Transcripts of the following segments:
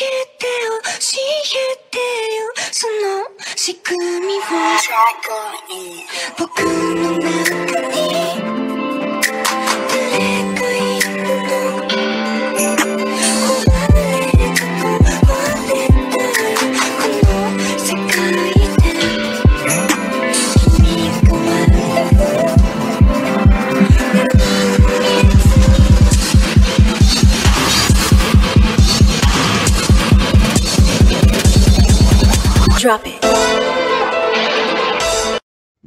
えてよ教えてよその仕組みを僕の中に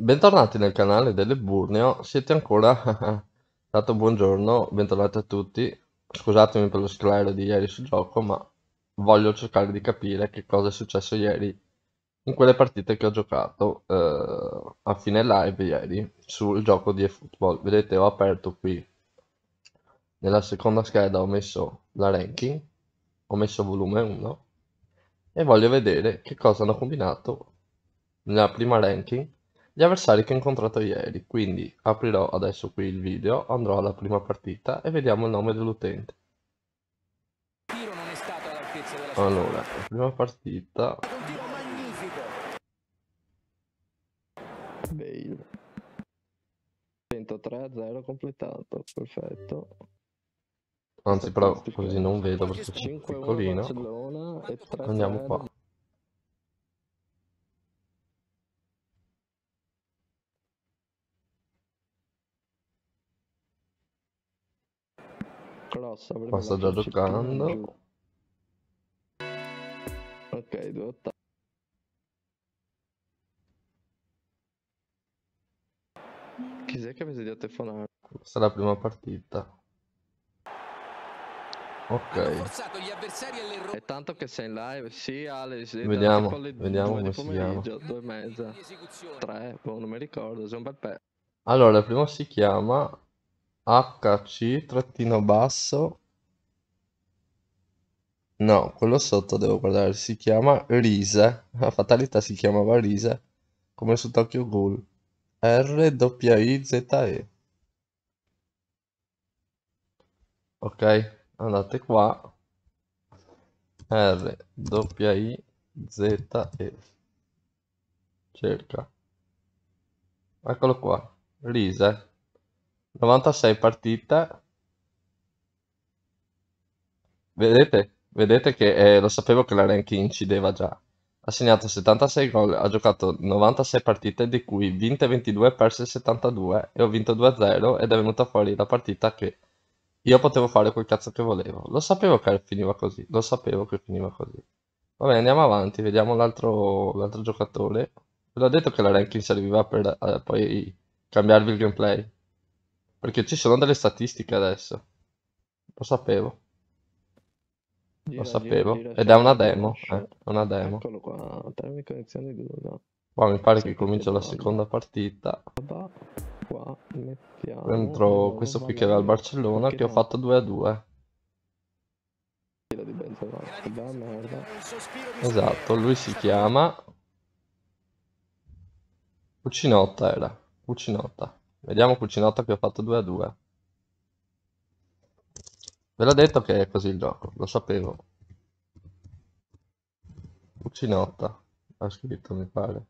Bentornati nel canale delle dell'Eburneo, siete ancora... Dato buongiorno, bentornati a tutti. Scusatemi per lo sclero di ieri sul gioco, ma voglio cercare di capire che cosa è successo ieri in quelle partite che ho giocato eh, a fine live ieri sul gioco di eFootball. Vedete, ho aperto qui nella seconda scheda, ho messo la ranking, ho messo volume 1 e voglio vedere che cosa hanno combinato nella prima ranking gli avversari che ho incontrato ieri, quindi aprirò adesso qui il video, andrò alla prima partita e vediamo il nome dell'utente. Allora, la prima partita... Bale. 103 0 completato, perfetto. Anzi però così non vedo perché sono piccolino. Andiamo qua. Qua sto già giocando. Ok, due ottavi. Chi sei che avete di telefonare? Questa è la prima partita. Ok. È tanto che sei in live. Sì, Ale. vediamo, vediamo come si chiama. Due e mezza. Tre, boh, non mi ricordo, sei un bel pezzo. Allora, la prima si chiama HC trattino basso no quello sotto devo guardare si chiama Rise la fatalità si chiamava Rise come su Tokyo Ghoul r i z e ok andate qua r i z e cerca eccolo qua Rise 96 partite. Vedete? Vedete che eh, lo sapevo che la ranking incideva già. Ha segnato 76 gol, ha giocato 96 partite, di cui vinte 22 perse 72, e ho vinto 2-0 ed è venuta fuori la partita che io potevo fare quel cazzo che volevo. Lo sapevo che finiva così, lo sapevo che finiva così. Vabbè, andiamo avanti, vediamo l'altro, l'altro giocatore. Ve l'ho detto che la ranking serviva per eh, poi cambiarvi il gameplay. Perché ci sono delle statistiche adesso. Lo sapevo. Gira, lo sapevo. Gira, gira, Ed è una demo. Eh, una demo. Eccolo qua. Termine condizioni 2. No. Qua mi pare che comincia la seconda partita. Qua mettiamo... Contro questo qui che era il Barcellona che ho fatto 2 a 2. Esatto, lui si chiama Cucinotta era, Cucinotta. Vediamo Cucinotto che ho fatto 2 a 2. Ve l'ho detto che è così il gioco, lo sapevo. Cucinotta, ha scritto mi pare.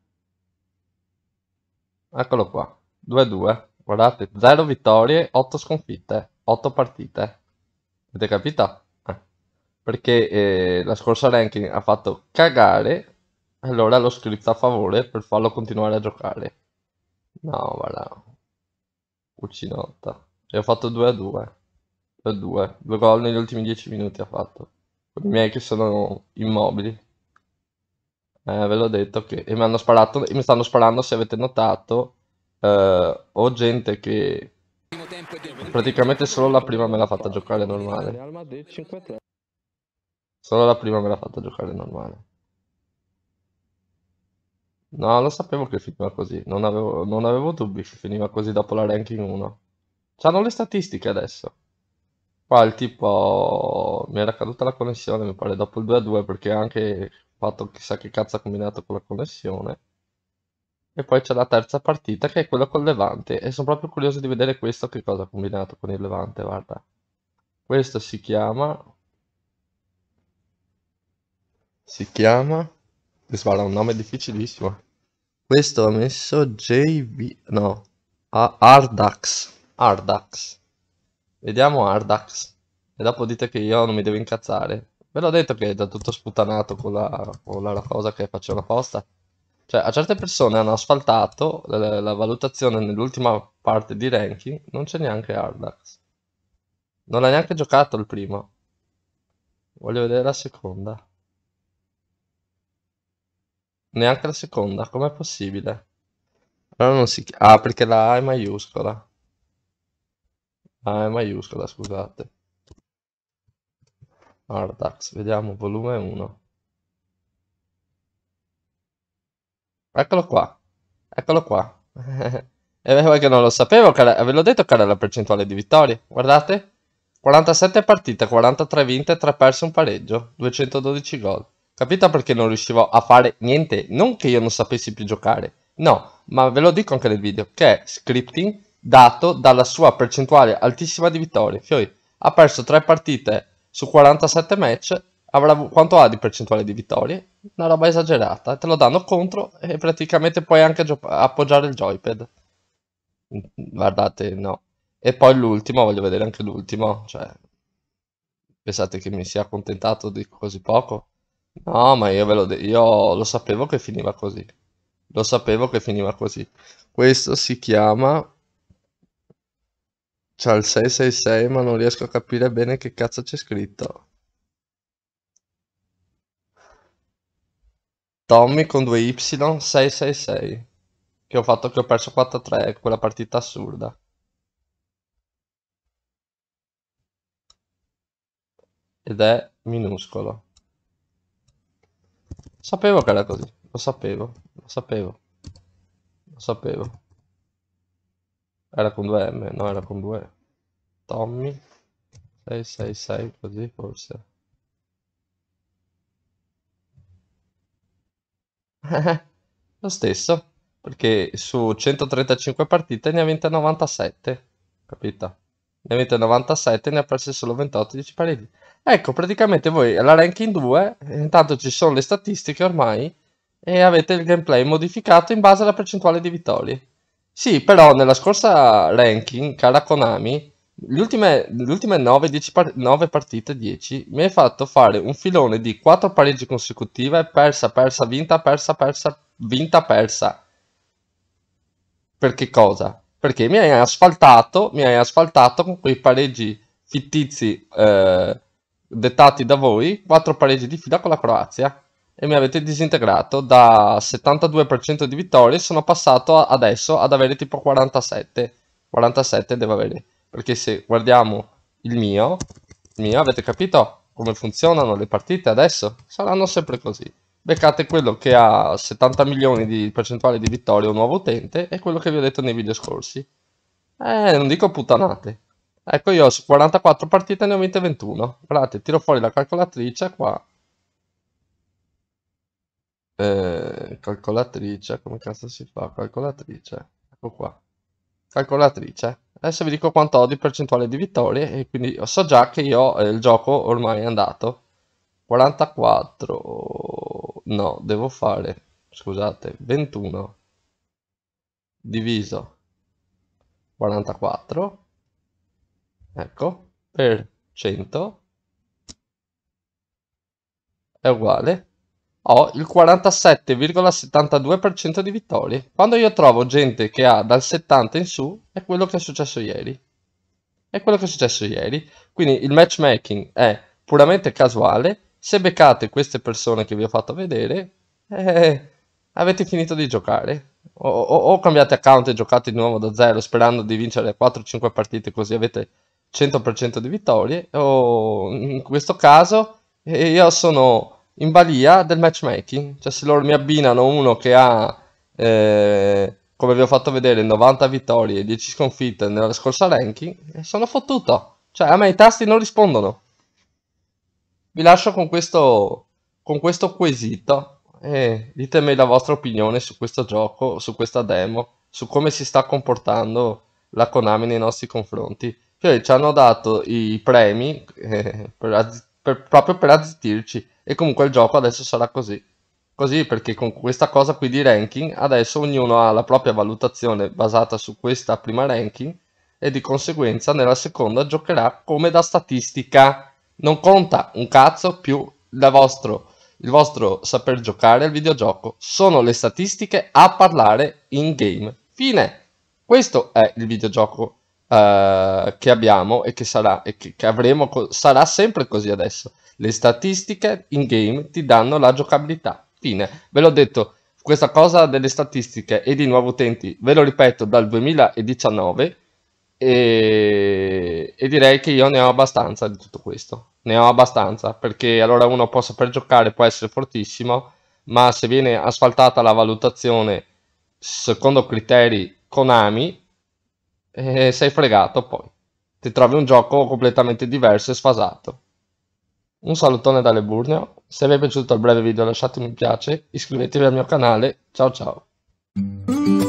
Eccolo qua, 2 a 2. Guardate, 0 vittorie, 8 sconfitte, 8 partite. Avete capito? Eh. Perché eh, la scorsa ranking ha fatto cagare, allora l'ho scritto a favore per farlo continuare a giocare. No, guarda, Cucinotta. E ho fatto 2 a 2. 2 a 2. Due gol negli ultimi 10 minuti ha fatto. Con i miei che sono immobili. Eh, ve l'ho detto che... E mi hanno sparato... E mi stanno sparando, se avete notato. Eh, ho gente che... Praticamente solo la prima me l'ha fatta giocare normale. Solo la prima me l'ha fatta giocare normale. No, lo sapevo che finiva così, non avevo, non avevo dubbi che finiva così dopo la ranking 1. C'hanno le statistiche adesso. Qua il tipo mi era caduta la connessione, mi pare, dopo il 2-2 perché anche fatto chissà che cazzo ha combinato con la connessione. E poi c'è la terza partita che è quella con Levante e sono proprio curioso di vedere questo che cosa ha combinato con il Levante, guarda. Questo si chiama... Si chiama... Guarda, un nome difficilissimo. Questo ha messo JV... no. Ah, Ardax. Ardax. Vediamo Ardax. E dopo dite che io non mi devo incazzare. Ve l'ho detto che è già tutto sputanato con la, con la cosa che facevano apposta. Cioè, a certe persone hanno asfaltato la, la valutazione nell'ultima parte di ranking, non c'è neanche Ardax. Non l'ha neanche giocato il primo. Voglio vedere la seconda. Neanche la seconda, com'è possibile? Però non si... Ah, perché la A è maiuscola. A è maiuscola, scusate. Ardax, vediamo, volume 1. Eccolo qua. Eccolo qua. E vero che non lo sapevo, cara, ve l'ho detto che era la percentuale di vittorie. Guardate, 47 partite, 43 vinte, 3 perse, un pareggio, 212 gol. Capita perché non riuscivo a fare niente, non che io non sapessi più giocare, no, ma ve lo dico anche nel video, che è scripting dato dalla sua percentuale altissima di vittorie. Fioi ha perso 3 partite su 47 match, avrà quanto ha di percentuale di vittorie? Una roba esagerata, te lo danno contro e praticamente puoi anche appoggiare il joypad. Guardate, no. E poi l'ultimo, voglio vedere anche l'ultimo, cioè... Pensate che mi sia accontentato di così poco? No, ma io ve l'ho de- io lo sapevo che finiva così. Lo sapevo che finiva così. Questo si chiama... C'ha il 666, ma non riesco a capire bene che cazzo c'è scritto. Tommy con 2 Y 666. Che ho fatto che ho perso 4-3, quella partita assurda. Ed è minuscolo. Sapevo che era così, lo sapevo, lo sapevo, lo sapevo. Era con 2M, no era con 2. Tommy, 666 così forse. lo stesso, perché su 135 partite ne ha vinte 97, capito? ne avete 97 ne ha perse solo 28 10 pareggi ecco praticamente voi la ranking 2 intanto ci sono le statistiche ormai e avete il gameplay modificato in base alla percentuale di vittorie sì però nella scorsa ranking cara Konami le ultime, le ultime 9, 10 9 partite 10 mi hai fatto fare un filone di 4 pareggi consecutive persa persa vinta persa persa vinta persa perché cosa? perché mi hai asfaltato, mi hai asfaltato con quei pareggi fittizi eh, dettati da voi, quattro pareggi di fila con la Croazia e mi avete disintegrato da 72% di vittorie, sono passato adesso ad avere tipo 47, 47 devo avere, perché se guardiamo il mio, il mio avete capito come funzionano le partite adesso? Saranno sempre così beccate quello che ha 70 milioni di percentuale di vittorie un nuovo utente, e quello che vi ho detto nei video scorsi. Eh, non dico puttanate. Ecco, io su 44 partite ne ho vinte 21. Guardate, tiro fuori la calcolatrice qua. Eh, calcolatrice, come cazzo si fa? Calcolatrice, ecco qua. Calcolatrice. Adesso vi dico quanto ho di percentuale di vittorie e quindi so già che io eh, il gioco ormai è andato. 44 no, devo fare, scusate, 21 diviso 44, ecco, per 100 è uguale ho il 47,72% di vittorie. Quando io trovo gente che ha dal 70 in su, è quello che è successo ieri. È quello che è successo ieri. Quindi il matchmaking è puramente casuale, se beccate queste persone che vi ho fatto vedere, eh, avete finito di giocare. O, o, o, cambiate account e giocate di nuovo da zero sperando di vincere 4-5 partite così avete 100% di vittorie, o in questo caso eh, io sono in balia del matchmaking, cioè se loro mi abbinano uno che ha, eh, come vi ho fatto vedere, 90 vittorie e 10 sconfitte nella scorsa ranking, eh, sono fottuto, cioè a me i tasti non rispondono vi lascio con questo, con questo quesito e ditemi la vostra opinione su questo gioco, su questa demo, su come si sta comportando la Konami nei nostri confronti. Cioè ci hanno dato i premi eh, per, per, proprio per azzittirci e comunque il gioco adesso sarà così. Così perché con questa cosa qui di ranking adesso ognuno ha la propria valutazione basata su questa prima ranking e di conseguenza nella seconda giocherà come da statistica. Non conta un cazzo più vostro, il vostro saper giocare al videogioco, sono le statistiche a parlare in game. Fine! Questo è il videogioco Uh, che abbiamo e che sarà e che, che avremo sarà sempre così adesso le statistiche in game ti danno la giocabilità fine ve l'ho detto questa cosa delle statistiche e di nuovi utenti ve lo ripeto dal 2019 e, e, direi che io ne ho abbastanza di tutto questo. Ne ho abbastanza perché allora uno può saper giocare, può essere fortissimo, ma se viene asfaltata la valutazione secondo criteri Konami, eh, sei fregato poi. Ti trovi un gioco completamente diverso e sfasato. Un salutone dalle Burneo. Se vi è piaciuto il breve video lasciate un mi piace, iscrivetevi al mio canale. Ciao ciao.